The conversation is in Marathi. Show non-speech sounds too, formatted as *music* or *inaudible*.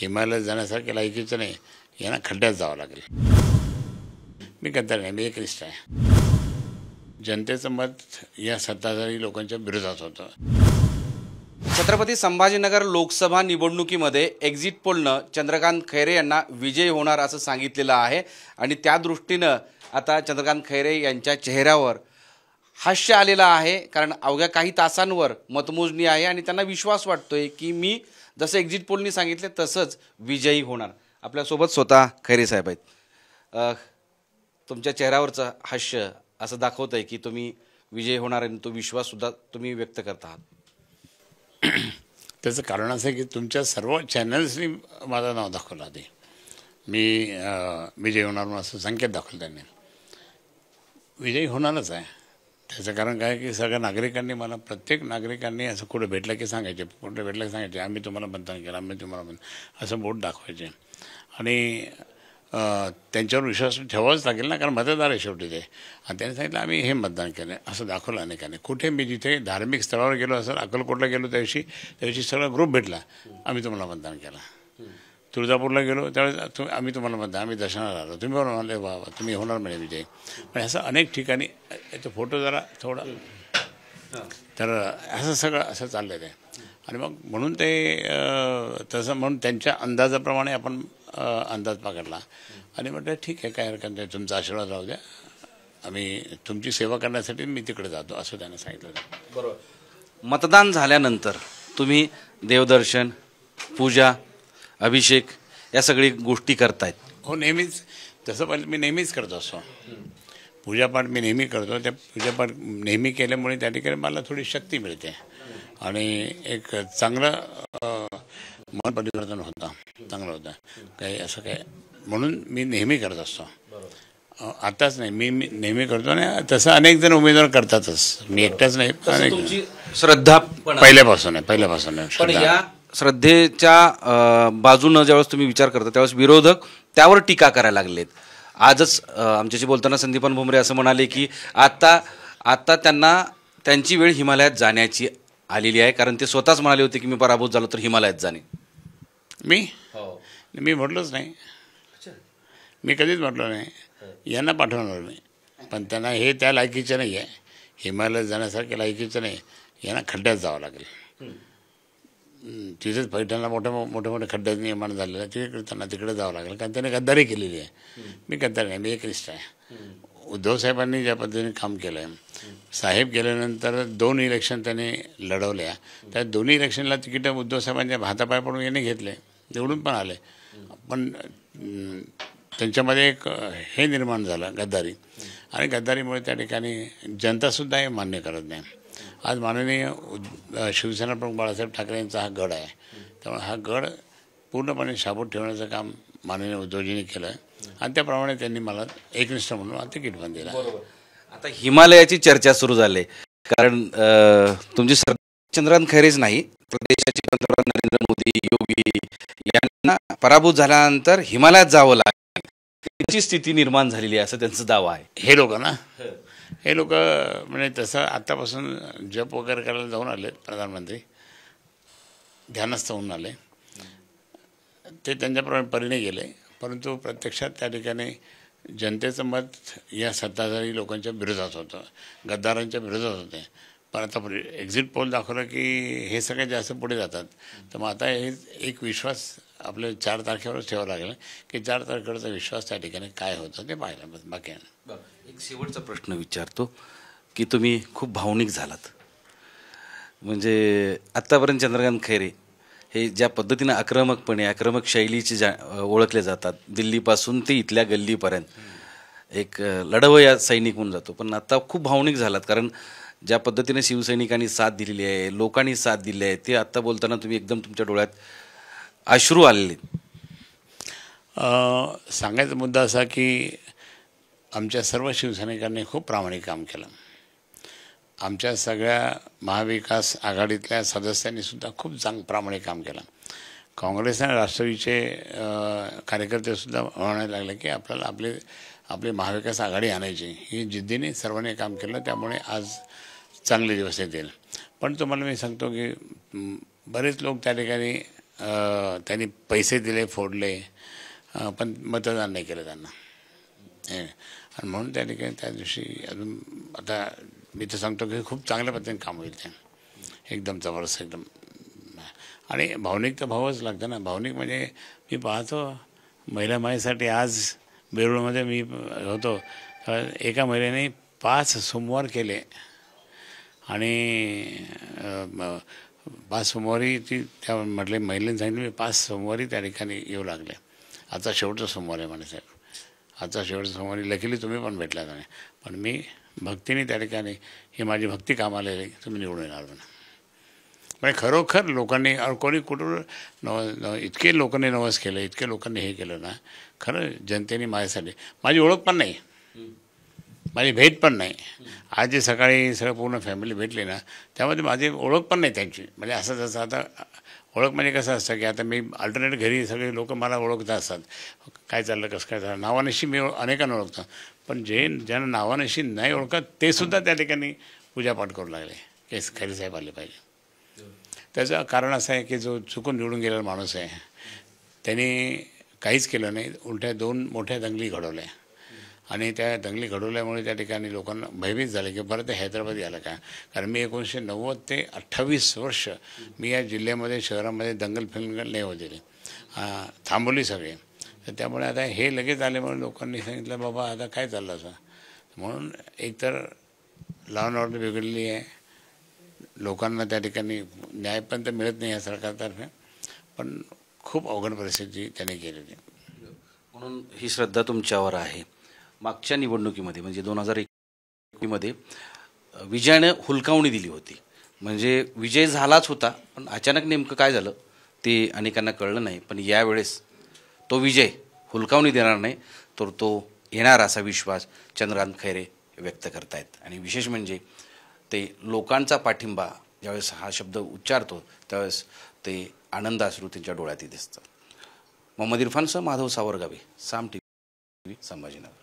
हिमालयात जाण्यासारखे लायकीचं नाही यांना खड्ड्यात जावं लागेल मी कंतर नाही मी एक आहे जनतेचं मत या सत्ताधारी लोकांच्या विरोधात होतं छत्रपती संभाजीनगर लोकसभा निवडणुकीमध्ये एक्झिट पोलनं चंद्रकांत खैरे यांना विजय होणार असं सांगितलेलं आहे आणि त्या दृष्टीनं आता चंद्रकांत खैरे यांच्या चेहऱ्यावर हास्य आलेलं आहे कारण अवघ्या काही तासांवर मतमोजणी आहे आणि त्यांना विश्वास वाटतोय की मी जसं एक्झिट पोलनी सांगितले तसंच विजयी होणार आपल्यासोबत स्वतः खैरे साहेब आहेत तुमच्या चेहऱ्यावरचं हास्य असं दाखवत आहे की तुम्ही विजयी होणार आणि तो विश्वाससुद्धा तुम्ही व्यक्त करत आहात *clears throat* त्याचं कारण असं आहे की तुमच्या सर्व चॅनल्सनी माझं नाव दाखवलं आधी मी विजयी होणार असं संकेत दाखवलं त्यांनी विजयी होणारच आहे त्याचं कारण काय की सगळ्या नागरिकांनी मला प्रत्येक नागरिकांनी असं कुठे भेटलं की सांगायचे कुठे भेटलं की सांगायचे आम्ही तुम्हाला मतदान केलं आम्ही तुम्हाला मत असं बोट दाखवायचे आणि त्यांच्यावर विश्वास ठेवावाच लागेल ना कारण मतदार आहे शेवटी ते आणि त्यांनी सांगितलं आम्ही हे मतदान केलं असं दाखवलं अनेकांनी कुठे मी जिथे धार्मिक स्थळावर गेलो असं अक्कलकोटला गेलो त्याविषयी त्याविषयी सगळा ग्रुप भेटला आम्ही तुम्हाला मतदान केलं तुळजापूरला गेलो त्यावेळेस तुम्ही आम्ही तुम्हाला म्हणता आम्ही दर्शनाला आलो तुम्ही बरोबर म्हणले वा तुम्ही होणार म्हणे विजय पण असं अनेक ठिकाणी याचा फोटो जरा थोडा तर असं सगळं असं चाललं आहे आणि मग म्हणून ते तसं म्हणून त्यांच्या अंदाजाप्रमाणे आपण अंदाज पकडला आणि म्हटलं ठीक आहे काय हरकत नाही तुमचा आशीर्वाद राहू द्या आम्ही तुमची सेवा करण्यासाठी मी तिकडे जातो असं त्यांना सांगितलं बरोबर मतदान झाल्यानंतर तुम्ही देवदर्शन पूजा अभिषेक या सगळी गोष्टी करतायत हो नेहमीच तसं पण मी नेहमीच करत असतो पूजापाठ मी नेहमी करतो त्या पूजापाठ नेहमी केल्यामुळे त्या ठिकाणी मला थोडी शक्ती मिळते आणि एक चांगलं मन परिवर्तन होतं चांगलं होतं काही असं काय म्हणून मी नेहमी करत असतो आताच नाही मी मी नेहमी करतो आणि तसं अनेक जण उमेदवार करतातच मी एकटाच नाही श्रद्धा पहिल्यापासून आहे पहिल्यापासून आहे श्रद्धेच्या बाजूनं ज्यावेळेस तुम्ही विचार करता त्यावेळेस विरोधक त्यावर टीका करायला लागलेत आजच आमच्याशी बोलताना संदीपान भुमरे असं म्हणाले की आत्ता आत्ता त्यांना त्यांची वेळ हिमालयात जाण्याची आलेली आहे कारण ते स्वतःच म्हणाले होते की मी पराभूत झालो तर हिमालयात जाणे मी हो मी म्हटलंच नाही मी कधीच म्हटलं नाही हो. यांना पाठवणार नाही पण त्यांना हे त्या लायकीचं नाही आहे हिमालयात जाण्यासारख्या लायकीचं नाही यांना खड्ड्यात जावं लागेल तिथेच पैठणला मोठे मोठे मोठे खड्डे निर्माण झालेले आहेत तिकडे त्यांना तिकडे जावं लागेल कारण त्याने गद्दारी केलेली आहे मी गद्दारी नाही मी एक रिस्ट आहे उद्धव साहेबांनी ज्या पद्धतीने काम केलं आहे साहेब गेल्यानंतर दोन इलेक्शन त्यांनी लढवल्या त्या दोन्ही इलेक्शनला तिकीट उद्धव साहेबांच्या भातापाय पडून याने घेतले निवडून पण आले पण त्यांच्यामध्ये एक हे निर्माण झालं गद्दारी आणि गद्दारीमुळे त्या ठिकाणी जनतासुद्धा हे मान्य करत नाही आज माननीय शिवसेना प्रमुख बाळासाहेब ठाकरे यांचा हा गड आहे त्यामुळे हा गड पूर्णपणे शाबूत ठेवण्याचं काम माननीय उद्धवजींनी केलं आणि त्याप्रमाणे त्यांनी मला एकनिष्ठ म्हणून आता तिकीट पण दिलं आता हिमालयाची चर्चा सुरू झाली कारण तुमची सर खैरेच नाही देशाचे पंतप्रधान नरेंद्र मोदी योगी यांना पराभूत झाल्यानंतर हिमालयात जावं लागेल स्थिती निर्माण झालेली आहे असं त्यांचा दावा आहे हे लोक ना हे लोक म्हणजे तसं आत्तापासून जप वगैरे करायला जाऊन आले प्रधानमंत्री ध्यानस्थ होऊन आले ते त्यांच्याप्रमाणे परिणे गेले परंतु प्रत्यक्षात त्या ठिकाणी जनतेचं मत या सत्ताधारी लोकांच्या विरोधात होतं गद्दारांच्या विरोधात होते पण आता एक्झिट पोल दाखवलं की हे सगळे जास्त पुढे जातात तर मग आता हे एक विश्वास आपले चार तारखेवर ठेवावं लागेल की चार तारखेवरचा विश्वास त्या ठिकाणी काय होतं ते पाहिलं बाकी एक शेवटचा प्रश्न विचारतो की तुम्ही खूप भावनिक झालात म्हणजे आत्तापर्यंत चंद्रकांत खैरे हे ज्या पद्धतीनं आक्रमकपणे आक्रमक शैलीचे जा ओळखले जातात दिल्लीपासून ते इथल्या गल्लीपर्यंत एक या सैनिक होऊन जातो पण आत्ता खूप भावनिक झालात कारण ज्या पद्धतीने शिवसैनिकांनी साथ दिलेली आहे लोकांनी साथ दिली आहे ते आत्ता बोलताना तुम्ही एकदम तुमच्या डोळ्यात अश्रू आलेले सांगायचा मुद्दा असा की आमच्या सर्व शिवसैनिकांनी खूप प्रामाणिक काम केलं आमच्या सगळ्या महाविकास आघाडीतल्या सदस्यांनीसुद्धा खूप चांग प्रामाणिक काम केलं काँग्रेस आणि राष्ट्रवादीचे कार्यकर्तेसुद्धा म्हणायला लागले की आपल्याला आपले आपली महाविकास आघाडी आणायची ही जिद्दीने सर्वांनी काम केलं त्यामुळे आज चांगले दिवस येतील पण तुम्हाला मी सांगतो की बरेच लोक त्या ठिकाणी त्यांनी पैसे दिले फोडले पण मतदान नाही केलं त्यांना आणि म्हणून त्या ठिकाणी त्या दिवशी अजून आता मी तर सांगतो की खूप चांगल्या पद्धतीने काम होईल ते एकदम जबरदस्त एकदम आणि भावनिक तर भावच लागतं ना भावनिक म्हणजे मी पाहतो महिला माईसाठी आज बेरुळमध्ये मी होतो एका महिलेने पाच सोमवार केले आणि पाच सोमवारी ती त्या म्हटले महिलेने सांगितलं मी पाच सोमवारी त्या ठिकाणी येऊ लागल्या आता शेवटचा सोमवार आहे म्हणे साहेब आता शेवटचा सोमवारी लकीली तुम्ही पण भेटला नाही पण मी भक्तीने त्या ठिकाणी ही माझी भक्ती कामाला येईल तुम्ही निवडून येणार म्हणा म्हणजे खरोखर लोकांनी कोणी कुठून नव इतके लोकांनी नवस केलं इतके लोकांनी हे केलं ना खरं जनतेने माझ्यासाठी माझी ओळख पण नाही माझी भेट पण नाही आज जे सकाळी सगळं पूर्ण फॅमिली भेटली ना त्यामध्ये माझी ओळख पण नाही त्यांची म्हणजे असं जसं आता ओळख म्हणजे कसं असतं की आता मी अल्टरनेट घरी सगळे लोक मला ओळखत असतात काय चाललं कसं काय चाललं नावानशी मी अनेकांना ओळखतो पण जे ज्यांना नावानशी नाही ओळखत ते सुद्धा त्या ठिकाणी पूजापाठ करू लागले केस खरी साहेब आले पाहिजे त्याचं कारण असं आहे की जो चुकून निवडून गेलेला माणूस आहे त्यांनी काहीच केलं नाही उलट्या दोन मोठ्या दंगली घडवल्या आणि त्या दंगली घडवल्यामुळे त्या ठिकाणी लोकांना भयभीत झाले की परत हैदराबाद यायला का कारण मी एकोणीसशे नव्वद ते अठ्ठावीस वर्ष मी या जिल्ह्यामध्ये शहरामध्ये दंगल नाही होते थांबवली सगळे तर त्यामुळे आता हे लगेच आल्यामुळे लोकांनी सांगितलं बाबा आता काय चाललं असं म्हणून एकतर लॉ अँड ऑर्डर बिघडली आहे लोकांना त्या ठिकाणी न्याय पण तर मिळत नाही या सरकारतर्फे पण खूप अवघड परिस्थिती त्यांनी केलेली म्हणून ही श्रद्धा तुमच्यावर आहे मागच्या निवडणुकीमध्ये म्हणजे दोन हजार एकमध्ये विजयानं हुलकावणी दिली होती म्हणजे विजय झालाच होता पण अचानक नेमकं काय झालं ते अनेकांना कळलं नाही पण यावेळेस तो विजय हुलकावणी देणार नाही तर तो येणार असा विश्वास चंद्रकांत खैरे व्यक्त करतायत आणि विशेष म्हणजे ते लोकांचा पाठिंबा ज्यावेळेस हा शब्द उच्चारतो त्यावेळेस ते आनंद अश्रू त्यांच्या डोळ्यातही दिसतं मोहम्मद इरफानसह माधव सावरगावे साम टी व्ही संभाजीनगर